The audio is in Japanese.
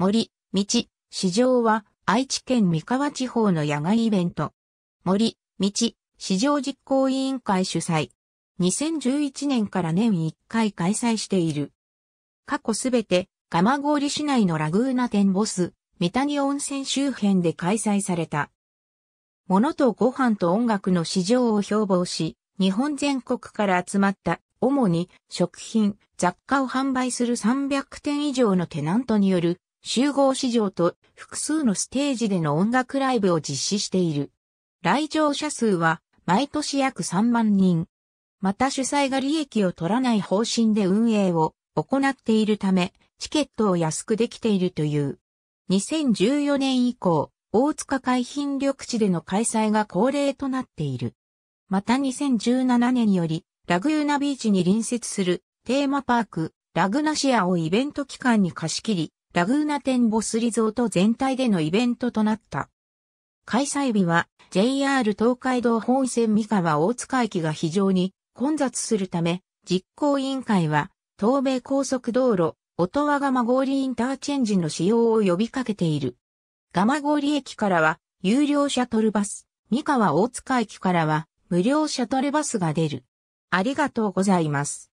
森、道、市場は愛知県三河地方の野外イベント。森、道、市場実行委員会主催。2011年から年1回開催している。過去すべて、蒲郡市内のラグーナ店ボス、三谷温泉周辺で開催された。物とご飯と音楽の市場を標榜し、日本全国から集まった、主に食品、雑貨を販売する300店以上のテナントによる集合市場と複数のステージでの音楽ライブを実施している。来場者数は毎年約3万人。また主催が利益を取らない方針で運営を行っているため、チケットを安くできているという。2014年以降、大塚海浜緑地での開催が恒例となっている。また2017年より、ラグーナビーチに隣接するテーマパーク、ラグナシアをイベント期間に貸し切り、ラグーナテンボスリゾート全体でのイベントとなった。開催日は JR 東海道本線三河大塚駅が非常に混雑するため、実行委員会は東米高速道路、音羽蒲氷インターチェンジの使用を呼びかけている。蒲氷駅からは有料シャトルバス、三河大塚駅からは無料シャトルバスが出る。ありがとうございます。